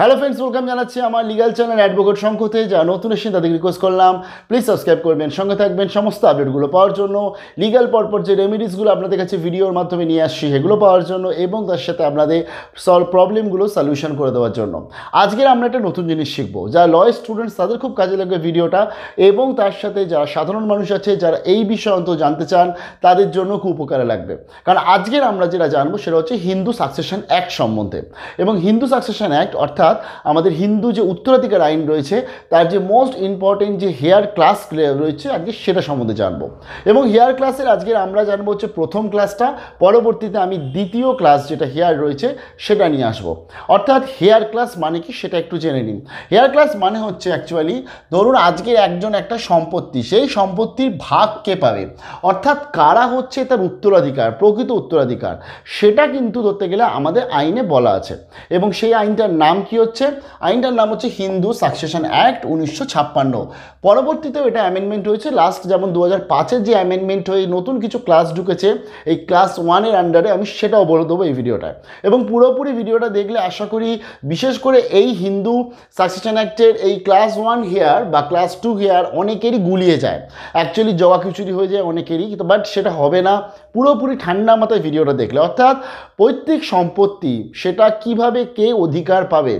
hello friends welcome জানাচ্ছি আমার legal channel advocate সংকোতে যা নতুন এসে তাদেরকে রিকোয়েস্ট করলাম প্লিজ সাবস্ক্রাইব করবেন সঙ্গে থাকবেন সমস্ত আপডেটগুলো পাওয়ার জন্য লিগাল পরপর যে রেমিডিসগুলো আপনাদের কাছে ভিডিওর মাধ্যমে নিয়ে আসছি সেগুলো পাওয়ার জন্য এবং তার সাথে আপনাদের সলভ প্রবলেমগুলো সলিউশন করে দেওয়ার জন্য আজকের আমরা একটা নতুন জিনিস শিখবো যা ল স্টুডেন্টস তাদের খুব কাজে লাগবে ভিডিওটা এবং তার সাথে যারা সাধারণ মানুষ আছে যারা এই বিষয়ে অন্তত জানতে চান তাদের জন্য খুব উপকারে লাগবে কারণ আজকের আমরা যেটা জানবো সেটা হচ্ছে হিন্দু সাকসেশন অ্যাক্ট সম্বন্ধে এবং হিন্দু সাকসেশন অ্যাক্ট অর্থাৎ অর্থাৎ আমাদের হিন্দু যে উত্তরাধিকার আইন রয়েছে তার যে মোস্ট ইম্পর্টেন্ট যে হেয়ার ক্লাস রয়েছে আজকে সেটা সম্বন্ধে জানবো এবং হেয়ার ক্লাসের আজকের আমরা জানবো হচ্ছে প্রথম ক্লাসটা পরবর্তীতে আমি দ্বিতীয় ক্লাস যেটা হেয়ার রয়েছে সেটা নিয়ে আসবো অর্থাৎ হেয়ার ক্লাস মানে কি সেটা একটু জেনে নিন হেয়ার ক্লাস মানে হচ্ছে অ্যাকচুয়ালি ধরুন আজকের একজন একটা সম্পত্তি সেই সম্পত্তির ভাগ কে পাবে অর্থাৎ কারা হচ্ছে তার উত্তরাধিকার প্রকৃত উত্তরাধিকার সেটা কিন্তু ধরতে গেলে আমাদের আইনে বলা আছে এবং সেই আইনটার নাম কি কি হচ্ছে আইনটার নাম হচ্ছে হিন্দু সাকসেশন অ্যাক্ট উনিশশো ছাপ্পান্ন পরবর্তীতেও এটা অ্যামেন্ডমেন্ট হয়েছে লাস্ট যেমন দু হাজার পাঁচের যে অ্যামেন্ডমেন্ট হয়ে নতুন কিছু ক্লাস ঢুকেছে এই ক্লাস ওয়ানের আন্ডারে আমি সেটাও বলে দেবো এই ভিডিওটায় এবং পুরোপুরি ভিডিওটা দেখলে আশা করি বিশেষ করে এই হিন্দু সাকসেশন অ্যাক্টের এই ক্লাস ওয়ান হেয়ার বা ক্লাস টু হেয়ার অনেকেরই গুলিয়ে যায় অ্যাকচুয়ালি জবা খিচুরি হয়ে যায় অনেকেরই কিন্তু বাট সেটা হবে না পুরোপুরি ঠান্ডা মাথায় ভিডিওটা দেখলে অর্থাৎ পৈতৃক সম্পত্তি সেটা কিভাবে কে অধিকার পাবে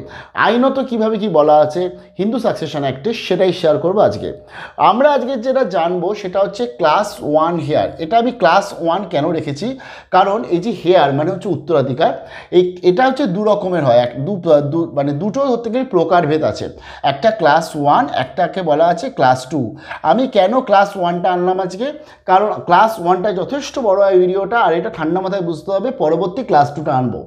আইনত কিভাবে কি বলা আছে হিন্দু সাকসেশন অ্যাক্টে সেটাই শেয়ার করবো আজকে আমরা আজকে যেটা জানবো সেটা হচ্ছে ক্লাস ওয়ান হেয়ার এটা আমি ক্লাস ওয়ান কেন রেখেছি কারণ এই যে হেয়ার মানে হচ্ছে উত্তরাধিকার এই এটা হচ্ছে দু রকমের হয় এক দু মানে দুটো হতে গেলে প্রকারভেদ আছে একটা ক্লাস ওয়ান একটাকে বলা আছে ক্লাস টু আমি কেন ক্লাস ওয়ানটা আনলাম আজকে কারণ ক্লাস ওয়ানটা যথেষ্ট বড় করো এই ভিডিওটা আর এটা ঠান্ডা মাথায় বুঝতে হবে পরবর্তী ক্লাস টুটা আনবো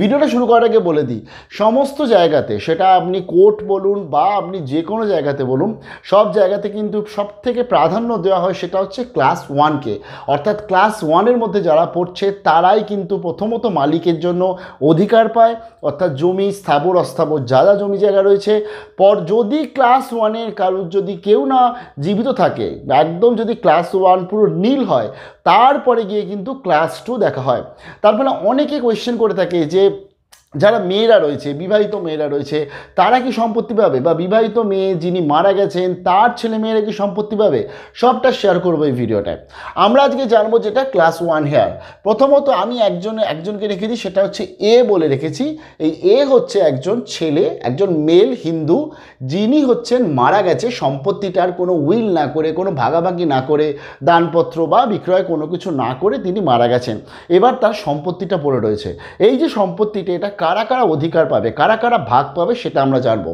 ভিডিওটা শুরু করার আগে বলে দিই সমস্ত জায়গাতে সেটা আপনি কোর্ট বলুন বা আপনি যে কোনো জায়গাতে বলুন সব জায়গাতে কিন্তু সব থেকে প্রাধান্য দেওয়া হয় সেটা হচ্ছে ক্লাস ওয়ানকে অর্থাৎ ক্লাস ওয়ানের মধ্যে যারা পড়ছে তারাই কিন্তু প্রথমত মালিকের জন্য অধিকার পায় অর্থাৎ জমি স্থাবর অস্থাবর যা যা জমি জায়গা রয়েছে পর যদি ক্লাস ওয়ানের কারুর যদি কেউ না জীবিত থাকে একদম যদি ক্লাস ওয়ান পুরো নীল হয় তারপরে গিয়ে কিন্তু ক্লাস টু দেখা হয় তার ফলে অনেকে কোয়েশ্চেন করে থাকে যে যারা মেয়েরা রয়েছে বিবাহিত মেয়েরা রয়েছে তারা কি সম্পত্তি পাবে বা বিবাহিত মেয়ে যিনি মারা গেছেন তার ছেলে মেয়েরা কি সম্পত্তি পাবে সবটা শেয়ার করবো এই ভিডিওটায় আমরা আজকে জানবো যেটা ক্লাস ওয়ান হেয়ার প্রথমত আমি একজন একজনকে রেখেছি সেটা হচ্ছে এ বলে রেখেছি এই এ হচ্ছে একজন ছেলে একজন মেল হিন্দু যিনি হচ্ছেন মারা গেছে সম্পত্তিটার কোনো উইল না করে কোনো ভাগাভাগি না করে দানপত্র বা বিক্রয় কোনো কিছু না করে তিনি মারা গেছেন এবার তার সম্পত্তিটা পড়ে রয়েছে এই যে সম্পত্তিটা এটা কারা কারা অধিকার পাবে কারা কারা ভাগ পাবে সেটা আমরা জানবো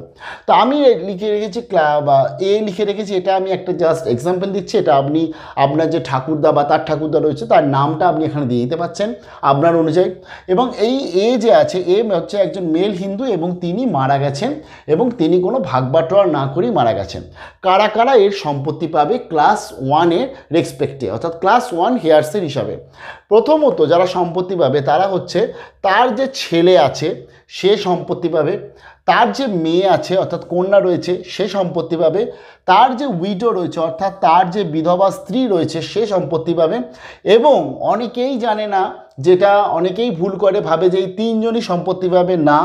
তো আমি লিখে রেখেছি ক্লা বা এ লিখে রেখেছি এটা আমি একটা জাস্ট এক্সাম্পল দিচ্ছি এটা আপনি আপনার যে ঠাকুরদা বা তার ঠাকুরদা রয়েছে তার নামটা আপনি এখানে দিয়ে দিতে পারছেন আপনার অনুযায়ী এবং এই এ যে আছে এ হচ্ছে একজন মেল হিন্দু এবং তিনি মারা গেছেন এবং তিনি কোনো ভাগ ভাগবাটোয়ার না করেই মারা গেছেন কারা কারা এর সম্পত্তি পাবে ক্লাস ওয়ানের রেসপেক্টে অর্থাৎ ক্লাস ওয়ান হেয়ার্সের হিসাবে প্রথমত যারা সম্পত্তি পাবে তারা হচ্ছে তার যে ছেলে আছে আছে সে সম্পত্তি পাবে তার যে মেয়ে আছে অর্থাৎ কন্যা রয়েছে সে সম্পত্তি পাবে তার যে উইডো রয়েছে অর্থাৎ তার যে বিধবা স্ত্রী রয়েছে সে সম্পত্তি পাবে এবং অনেকেই জানে না যেটা অনেকেই ভুল করে ভাবে যে এই তিনজনই সম্পত্তি পাবে না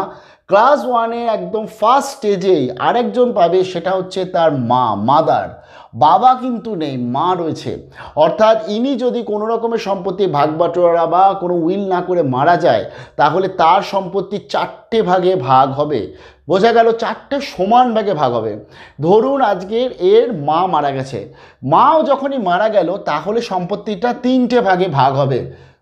ক্লাস ওয়ানে একদম ফার্স্ট স্টেজেই আরেকজন পাবে সেটা হচ্ছে তার মা মাদার বাবা কিন্তু নেই মা রয়েছে অর্থাৎ ইনি যদি কোনো রকমের সম্পত্তি ভাগ বাটোয়ারা বা কোনো উইল না করে মারা যায় তাহলে তার সম্পত্তি চারটে ভাগে ভাগ হবে বোঝা গেল চারটে সমান ভাগে ভাগ হবে ধরুন আজকের এর মা মারা গেছে মাও যখনই মারা গেল তাহলে সম্পত্তিটা তিনটে ভাগে ভাগ হবে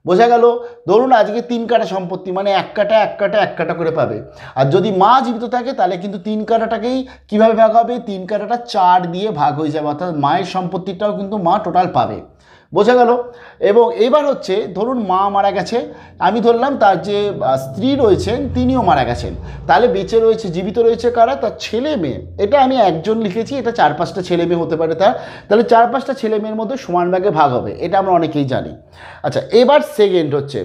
বোঝা গেল ধরুন আজকে তিন কাটা সম্পত্তি মানে এক কাটা এক কাটা এক কাটা করে পাবে আর যদি মা জীবিত থাকে তাহলে কিন্তু তিন কাটাটাকেই কিভাবে ভাগ হবে তিন কাটাটা চার দিয়ে ভাগ হয়ে যাবে অর্থাৎ মায়ের সম্পত্তিটাও কিন্তু মা টোটাল পাবে বোঝা গেল এবং এবার হচ্ছে ধরুন মা মারা গেছে আমি ধরলাম তার যে স্ত্রী রয়েছেন তিনিও মারা গেছেন তাহলে বেঁচে রয়েছে জীবিত রয়েছে কারা তার ছেলে মেয়ে এটা আমি একজন লিখেছি এটা চার পাঁচটা ছেলে মেয়ে হতে পারে তার তাহলে চার পাঁচটা ছেলে মেয়ের মধ্যে সমান ভাগে ভাগ হবে এটা আমরা অনেকেই জানি আচ্ছা এবার সেকেন্ড হচ্ছে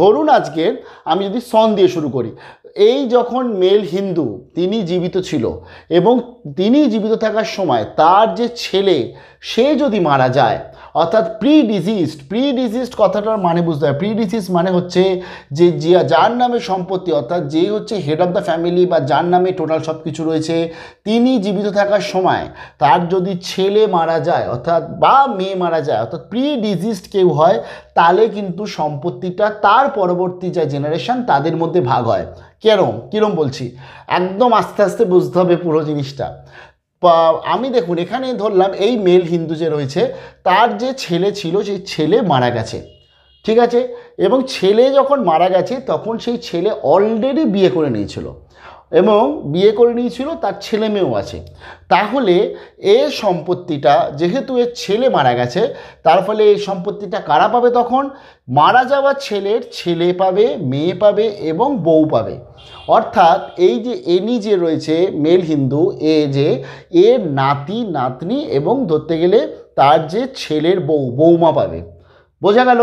ধরুন আজকে আমি যদি সন দিয়ে শুরু করি এই যখন মেল হিন্দু তিনি জীবিত ছিল এবং তিনি জীবিত থাকার সময় তার যে ছেলে সে যদি মারা যায় অর্থাৎ প্রি ডিজিজড প্রি ডিজিজড কথাটার মানে বুঝতে হয় প্রি ডিজিজ মানে হচ্ছে যে জিয়া যার নামে সম্পত্তি অর্থাৎ যে হচ্ছে হেড অফ দ্য ফ্যামিলি বা যার নামে টোটাল সব কিছু রয়েছে তিনি জীবিত থাকার সময় তার যদি ছেলে মারা যায় অর্থাৎ বা মেয়ে মারা যায় অর্থাৎ প্রি ডিজিজড কেউ হয় তাহলে কিন্তু সম্পত্তিটা তার পরবর্তী যা জেনারেশান তাদের মধ্যে ভাগ হয় কেরম কীরম বলছি একদম আস্তে আস্তে বুঝতে হবে পুরো জিনিসটা আমি দেখুন এখানে ধরলাম এই মেল হিন্দু যে রয়েছে তার যে ছেলে ছিল সেই ছেলে মারা গেছে ঠিক আছে এবং ছেলে যখন মারা গেছে তখন সেই ছেলে অলরেডি বিয়ে করে নিয়েছিল এবং বিয়ে করে নিয়েছিল তার ছেলে মেয়েও আছে তাহলে এ সম্পত্তিটা যেহেতু এর ছেলে মারা গেছে তার ফলে এই সম্পত্তিটা কারা পাবে তখন মারা যাওয়া ছেলের ছেলে পাবে মেয়ে পাবে এবং বউ পাবে অর্থাৎ এই যে এনি যে রয়েছে মেল হিন্দু এ যে এর নাতি নাতনি এবং ধরতে গেলে তার যে ছেলের বউ বৌমা পাবে বোঝা গেল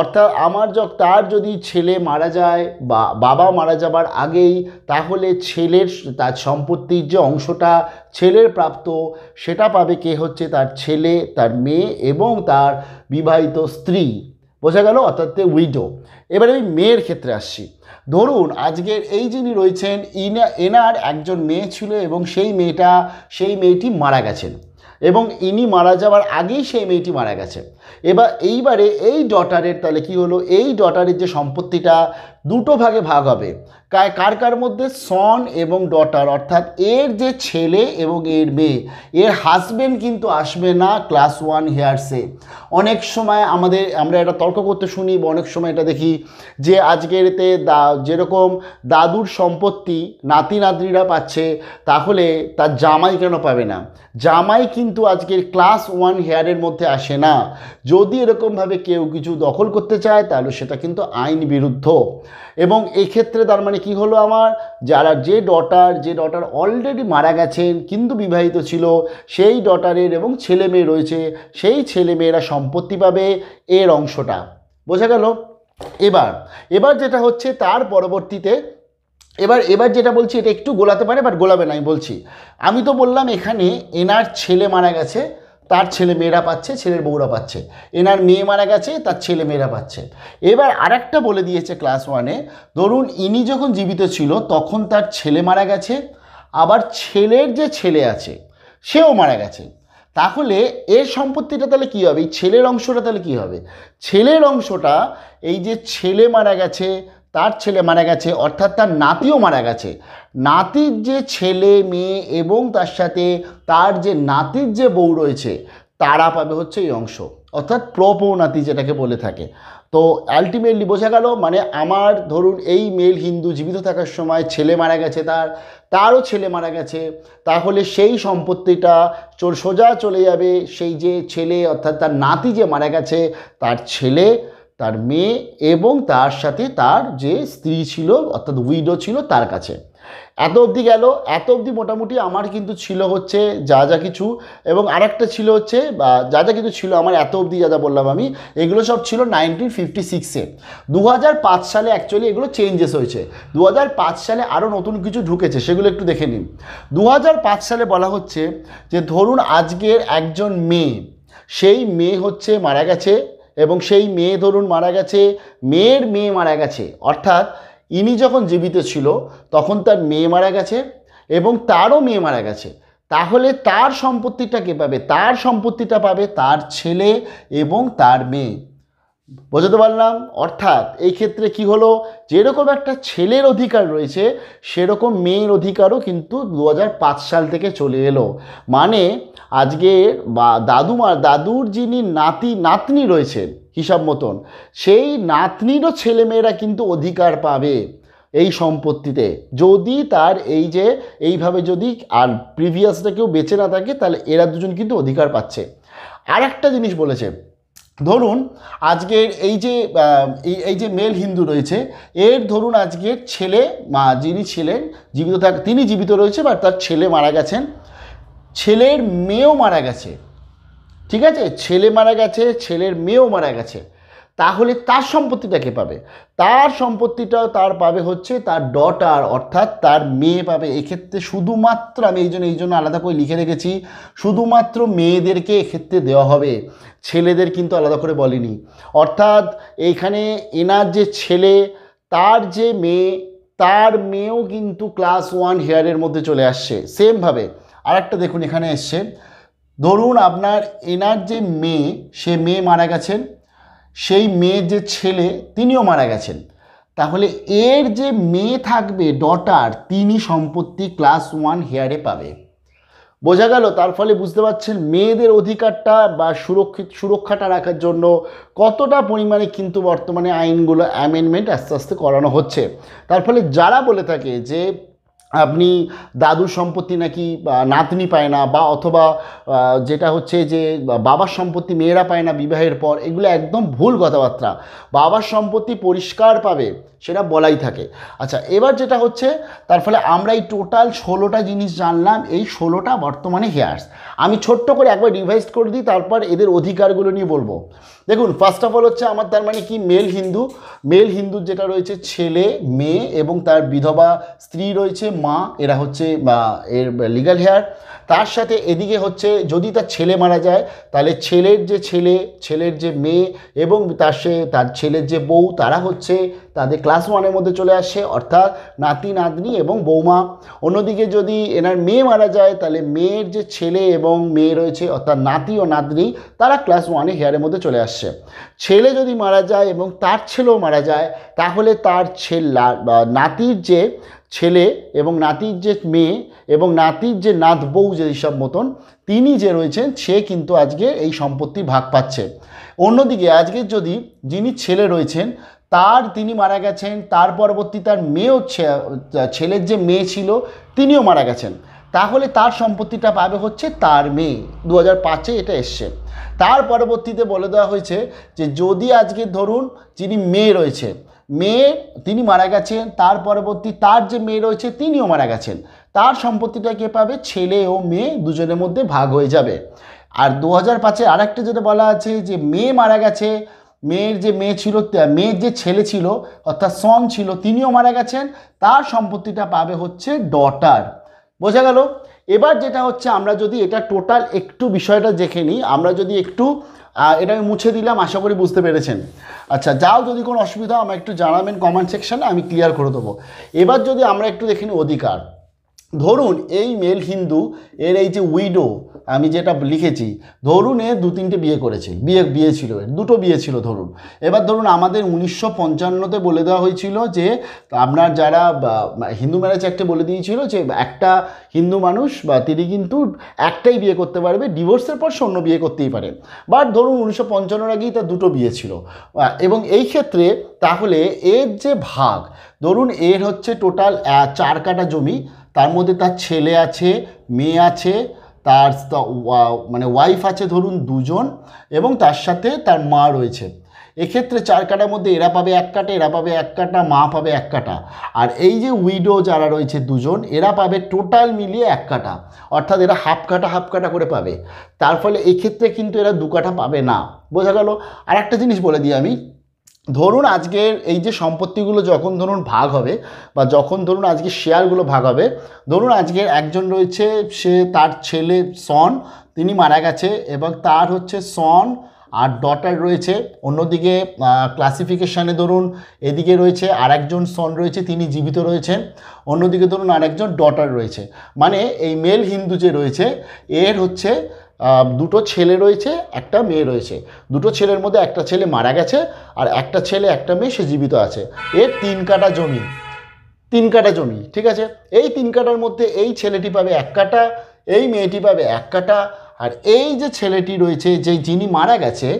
অর্থাৎ আমার যক তার যদি ছেলে মারা যায় বা বাবা মারা যাবার আগেই তাহলে ছেলের তার সম্পত্তির যে অংশটা ছেলের প্রাপ্ত সেটা পাবে কে হচ্ছে তার ছেলে তার মেয়ে এবং তার বিবাহিত স্ত্রী বোঝা গেল অর্থাৎ উইডো এবার আমি মেয়ের ক্ষেত্রে আসছি ধরুন আজকের এই যিনি রয়েছেন ইনা এনার একজন মেয়ে ছিল এবং সেই মেয়েটা সেই মেয়েটি মারা গেছেন এবং ইনি মারা যাওয়ার আগেই সেই মেয়েটি মারা গেছে এবার এইবারে এই ডটারের তাহলে কি হলো এই ডটারের যে সম্পত্তিটা দুটো ভাগে ভাগ হবে কার কার মধ্যে সন এবং ডটার অর্থাৎ এর যে ছেলে এবং এর মেয়ে এর হাজব্যান্ড কিন্তু আসবে না ক্লাস ওয়ান হেয়ার্সে অনেক সময় আমাদের আমরা এটা তর্ক করতে শুনি বা অনেক সময় এটা দেখি যে আজকেরতে দা যেরকম দাদুর সম্পত্তি নাতি নাতনিরা পাচ্ছে তাহলে তার জামাই কেন পাবে না জামাই কিন্তু আজকের ক্লাস ওয়ান হেয়ারের মধ্যে আসে না যদি এরকমভাবে কেউ কিছু দখল করতে চায় তাহলে সেটা কিন্তু আইন বিরুদ্ধ এবং এই ক্ষেত্রে তার মানে কি হলো আমার যারা যে ডটার যে ডটার অলরেডি মারা গেছেন কিন্তু বিবাহিত ছিল সেই ডটারের এবং ছেলে মেয়ে রয়েছে সেই ছেলে মেয়েরা সম্পত্তি পাবে এর অংশটা বোঝা গেল এবার এবার যেটা হচ্ছে তার পরবর্তীতে এবার এবার যেটা বলছি এটা একটু গোলাতে পারে বাট গোলাবে না আমি বলছি আমি তো বললাম এখানে এনার ছেলে মারা গেছে তার ছেলে মেয়েরা পাচ্ছে ছেলের বউরা পাচ্ছে এনার মেয়ে মারা গেছে তার ছেলে মেয়েরা পাচ্ছে এবার আরেকটা বলে দিয়েছে ক্লাস ওয়ানে ধরুন ইনি যখন জীবিত ছিল তখন তার ছেলে মারা গেছে আবার ছেলের যে ছেলে আছে সেও মারা গেছে তাহলে এর সম্পত্তিটা তাহলে কী হবে এই ছেলের অংশটা তাহলে কী হবে ছেলের অংশটা এই যে ছেলে মারা গেছে তার ছেলে মারা গেছে অর্থাৎ তার নাতিও মারা গেছে নাতির যে ছেলে মেয়ে এবং তার সাথে তার যে নাতির যে বউ রয়েছে তারা পাবে হচ্ছে এই অংশ অর্থাৎ প্রপৌনাতি যেটাকে বলে থাকে তো আলটিমেটলি বোঝা গেল মানে আমার ধরুন এই মেল হিন্দু জীবিত থাকার সময় ছেলে মারা গেছে তার তারও ছেলে মারা গেছে তাহলে সেই সম্পত্তিটা চোর সোজা চলে যাবে সেই যে ছেলে অর্থাৎ তার নাতি যে মারা গেছে তার ছেলে তার মেয়ে এবং তার সাথে তার যে স্ত্রী ছিল অর্থাৎ উইডো ছিল তার কাছে এত অবধি গেল এত অবধি মোটামুটি আমার কিন্তু ছিল হচ্ছে যা যা কিছু এবং আরেকটা ছিল হচ্ছে বা যা যা কিছু ছিল আমার এত অবধি যা যা বললাম আমি এগুলো সব ছিল নাইনটিন ফিফটি সিক্সে দু সালে অ্যাকচুয়ালি এগুলো চেঞ্জেস হয়েছে দু সালে আরও নতুন কিছু ঢুকেছে সেগুলো একটু দেখে নিন দু সালে বলা হচ্ছে যে ধরুন আজকের একজন মেয়ে সেই মেয়ে হচ্ছে মারা গেছে এবং সেই মেয়ে ধরুন মারা গেছে মেয়ের মেয়ে মারা গেছে অর্থাৎ ইনি যখন জীবিত ছিল তখন তার মেয়ে মারা গেছে এবং তারও মেয়ে মারা গেছে তাহলে তার সম্পত্তিটা কে পাবে তার সম্পত্তিটা পাবে তার ছেলে এবং তার মেয়ে বোঝাতে পারলাম অর্থাৎ এই ক্ষেত্রে কি হলো যেরকম একটা ছেলের অধিকার রয়েছে সেরকম মেয়ের অধিকারও কিন্তু দু সাল থেকে চলে এলো মানে আজকে বা দাদুমার দাদুর যিনি নাতি নাতনি রয়েছেন হিসাব মতন সেই নাতনিরও ছেলেমেয়েরা কিন্তু অধিকার পাবে এই সম্পত্তিতে যদি তার এই যে এইভাবে যদি আর প্রিভিয়াসটা কেউ বেঁচে না থাকে তাহলে এরা দুজন কিন্তু অধিকার পাচ্ছে আর একটা জিনিস বলেছে ধরুন আজকের এই যে এই যে মেল হিন্দু রয়েছে এর ধরুন আজকে ছেলে মা যিনি ছিলেন জীবিত থাক তিনি জীবিত রয়েছে বা তার ছেলে মারা গেছেন ছেলের মেয়েও মারা গেছে ঠিক আছে ছেলে মারা গেছে ছেলের মেয়েও মারা গেছে তাহলে তার সম্পত্তিটা কে পাবে তার সম্পত্তিটা তার পাবে হচ্ছে তার ডটার অর্থাৎ তার মেয়ে পাবে এক্ষেত্রে শুধুমাত্র আমি এই জন্য এই জন্য আলাদা করে লিখে রেখেছি শুধুমাত্র মেয়েদেরকে এক্ষেত্রে দেওয়া হবে ছেলেদের কিন্তু আলাদা করে বলেনি অর্থাৎ এইখানে এনার যে ছেলে তার যে মেয়ে তার মেয়েও কিন্তু ক্লাস ওয়ান হেয়ারের মধ্যে চলে আসছে সেমভাবে আরেকটা দেখুন এখানে এসছে ধরুন আপনার এনার যে মেয়ে সে মেয়ে মারা গেছেন সেই মেয়ে যে ছেলে তিনিও মারা গেছেন তাহলে এর যে মেয়ে থাকবে ডটার তিনি সম্পত্তি ক্লাস ওয়ান হেয়ারে পাবে বোঝা গেল তার ফলে বুঝতে পারছেন মেয়েদের অধিকারটা বা সুরক্ষিত সুরক্ষাটা রাখার জন্য কতটা পরিমাণে কিন্তু বর্তমানে আইনগুলো অ্যামেন্ডমেন্ট আস্তে আস্তে করানো হচ্ছে তার ফলে যারা বলে থাকে যে আপনি দাদুর সম্পত্তি নাকি নাতনি পায় না বা অথবা যেটা হচ্ছে যে বাবার সম্পত্তি মেয়েরা পায় না বিবাহের পর এগুলো একদম ভুল কথাবার্তা বাবার সম্পত্তি পরিষ্কার পাবে সেটা বলাই থাকে আচ্ছা এবার যেটা হচ্ছে তার ফলে আমরা এই টোটাল ষোলোটা জিনিস জানলাম এই ষোলোটা বর্তমানে হেয়ার্স আমি ছোট্ট করে একবার রিভাইজ করে দিই তারপর এদের অধিকারগুলো নিয়ে বলবো দেখুন ফার্স্ট অফ অল হচ্ছে আমার তার মানে কি মেল হিন্দু মেল হিন্দু যেটা রয়েছে ছেলে মেয়ে এবং তার বিধবা স্ত্রী রয়েছে মা এরা হচ্ছে এর লিগাল হেয়ার তার সাথে এদিকে হচ্ছে যদি তার ছেলে মারা যায় তাহলে ছেলের যে ছেলে ছেলের যে মেয়ে এবং তার সে তার ছেলের যে বউ তারা হচ্ছে তাদের ক্লাস ওয়ানের মধ্যে চলে আসে অর্থাৎ নাতি নাতনি এবং বৌমা অন্যদিকে যদি এনার মেয়ে মারা যায় তাহলে মেয়ের যে ছেলে এবং মেয়ে রয়েছে অর্থাৎ নাতি ও নাতনি তারা ক্লাস ওয়ানে হেয়ারের মধ্যে চলে আসছে ছেলে যদি মারা যায় এবং তার ছেলেও মারা যায় তাহলে তার ছেলে নাতির যে ছেলে এবং নাতির যে মেয়ে এবং নাতির যে নাত বউ যেসব মতন তিনি যে রয়েছেন সে কিন্তু আজকে এই সম্পত্তি ভাগ পাচ্ছে অন্যদিকে আজকে যদি যিনি ছেলে রয়েছেন তার তিনি মারা গেছেন তার পরবর্তী তার মেয়েও ছেলের যে মেয়ে ছিল তিনিও মারা গেছেন তাহলে তার সম্পত্তিটা পাবে হচ্ছে তার মেয়ে দু হাজার পাঁচে এটা এসছে তার পরবর্তীতে বলে দেওয়া হয়েছে যে যদি আজকে ধরুন যিনি মেয়ে রয়েছে মেয়ে তিনি মারা গেছেন তার পরবর্তী তার যে মেয়ে রয়েছে তিনিও মারা গেছেন তার সম্পত্তিটা কে পাবে ছেলে ও মেয়ে দুজনের মধ্যে ভাগ হয়ে যাবে আর দু হাজার পাঁচে আরেকটা যেটা বলা আছে যে মেয়ে মারা গেছে মেয়ের যে মেয়ে ছিল মেয়ের যে ছেলে ছিল অর্থাৎ সন ছিল তিনিও মারা গেছেন তার সম্পত্তিটা পাবে হচ্ছে ডটার বোঝা গেল এবার যেটা হচ্ছে আমরা যদি এটা টোটাল একটু বিষয়টা দেখে নিই আমরা যদি একটু এটা আমি মুছে দিলাম আশা করি বুঝতে পেরেছেন আচ্ছা যাও যদি কোনো অসুবিধা আমার একটু জানাবেন কমেন্ট সেকশানে আমি ক্লিয়ার করে দেবো এবার যদি আমরা একটু দেখে নিই অধিকার ধরুন এই মেল হিন্দু এর এই যে উইডো আমি যেটা লিখেছি ধরুন এ দু তিনটে বিয়ে করেছে বিয়ে বিয়ে ছিল দুটো বিয়ে ছিল ধরুন এবার ধরুন আমাদের উনিশশো পঞ্চান্নতে বলে দেওয়া হয়েছিল যে আপনার যারা হিন্দু ম্যারেজ একটা বলে দিয়েছিল যে একটা হিন্দু মানুষ বা তিনি কিন্তু একটাই বিয়ে করতে পারবে ডিভোর্সের পর সে অন্য বিয়ে করতেই পারে বাট ধরুন উনিশশো পঞ্চান্নর আগেই তার দুটো বিয়ে ছিল এবং এই ক্ষেত্রে তাহলে এর যে ভাগ ধরুন এর হচ্ছে টোটাল চার কাটা জমি তার মধ্যে তার ছেলে আছে মেয়ে আছে তার মানে ওয়াইফ আছে ধরুন দুজন এবং তার সাথে তার মা রয়েছে এক্ষেত্রে চার কাটার মধ্যে এরা পাবে এক কাটা এরা পাবে এক কাটা মা পাবে এক কাটা আর এই যে উইডো যারা রয়েছে দুজন এরা পাবে টোটাল মিলিয়ে এক কাটা অর্থাৎ এরা হাফ কাটা হাফ কাটা করে পাবে তার ফলে এক্ষেত্রে কিন্তু এরা দু কাটা পাবে না বোঝা গেল আর একটা জিনিস বলে দিই আমি ধরুন আজকের এই যে সম্পত্তিগুলো যখন ধরুন ভাগ হবে বা যখন ধরুন আজকে শেয়ারগুলো ভাগ হবে ধরুন আজকে একজন রয়েছে সে তার ছেলে সন তিনি মারা গেছে এবং তার হচ্ছে সন আর ডটার রয়েছে অন্যদিকে ক্লাসিফিকেশানে ধরুন এদিকে রয়েছে আর একজন সন রয়েছে তিনি জীবিত রয়েছেন অন্যদিকে ধরুন আর একজন ডটার রয়েছে মানে এই মেল হিন্দু যে রয়েছে এর হচ্ছে দুটো ছেলে রয়েছে একটা মেয়ে রয়েছে দুটো ছেলের মধ্যে একটা ছেলে মারা গেছে আর একটা ছেলে একটা মেয়ে সে জীবিত আছে এর তিন কাটা জমি তিন কাটা জমি ঠিক আছে এই তিন কাটার মধ্যে এই ছেলেটি পাবে এক কাটা এই মেয়েটি পাবে এক কাটা আর এই যে ছেলেটি রয়েছে যে যিনি মারা গেছে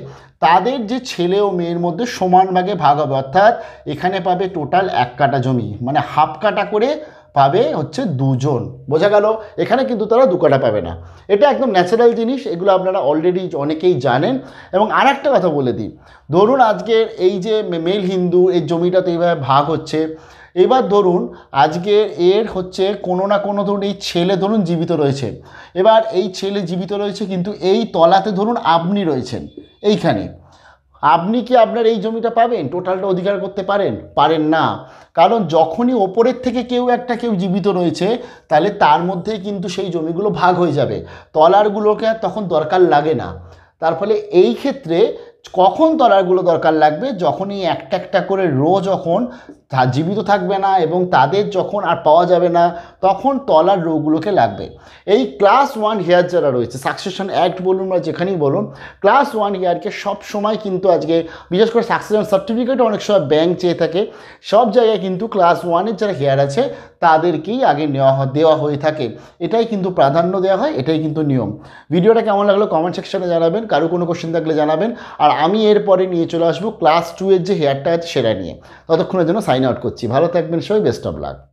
তাদের যে ছেলে ও মেয়ের মধ্যে সমান ভাগে ভাগ হবে অর্থাৎ এখানে পাবে টোটাল এক কাটা জমি মানে হাফ কাটা করে পাবে হচ্ছে দুজন বোঝা গেল এখানে কিন্তু তারা দু কাটা পাবে না এটা একদম ন্যাচারাল জিনিস এগুলো আপনারা অলরেডি অনেকেই জানেন এবং আর একটা কথা বলে দিই ধরুন আজকের এই যে মেল হিন্দু এর জমিটা তো এইভাবে ভাগ হচ্ছে এবার ধরুন আজকে এর হচ্ছে কোনো না কোনো ধরুন এই ছেলে ধরুন জীবিত রয়েছে এবার এই ছেলে জীবিত রয়েছে কিন্তু এই তলাতে ধরুন আপনি রয়েছেন এইখানে আপনি কি আপনার এই জমিটা পাবেন টোটালটা অধিকার করতে পারেন পারেন না কারণ যখনই ওপরের থেকে কেউ একটা কেউ জীবিত রয়েছে তাহলে তার মধ্যে কিন্তু সেই জমিগুলো ভাগ হয়ে যাবে তলারগুলোকে তখন দরকার লাগে না তার ফলে এই ক্ষেত্রে কখন তলারগুলো দরকার লাগবে যখনই একটা একটা করে রো যখন জীবিত থাকবে না এবং তাদের যখন আর পাওয়া যাবে না তখন তলার রোগগুলোকে লাগবে এই ক্লাস ওয়ান হেয়ার যারা রয়েছে সাকসেশন অ্যাক্ট বলুন বা যেখানেই বলুন ক্লাস ওয়ান হেয়ারকে সব সময় কিন্তু আজকে বিশেষ করে সাকসেশন সার্টিফিকেট অনেক সময় ব্যাংক চেয়ে থাকে সব জায়গায় কিন্তু ক্লাস ওয়ানের যারা হেয়ার আছে তাদেরকেই আগে নেওয়া দেওয়া হয়ে থাকে এটাই কিন্তু প্রাধান্য দেওয়া হয় এটাই কিন্তু নিয়ম ভিডিওটা কেমন লাগলো কমেন্ট সেকশনে জানাবেন কারো কোনো কোশ্চেন থাকলে জানাবেন আর আমি এরপরে নিয়ে চলে আসবো ক্লাস টু এর যে হেয়ারটা আছে সেটা নিয়ে ততক্ষণের জন্য সাইন সাইন আউট করছি ভালো থাকবেন সবাই বেস্ট অফ লাক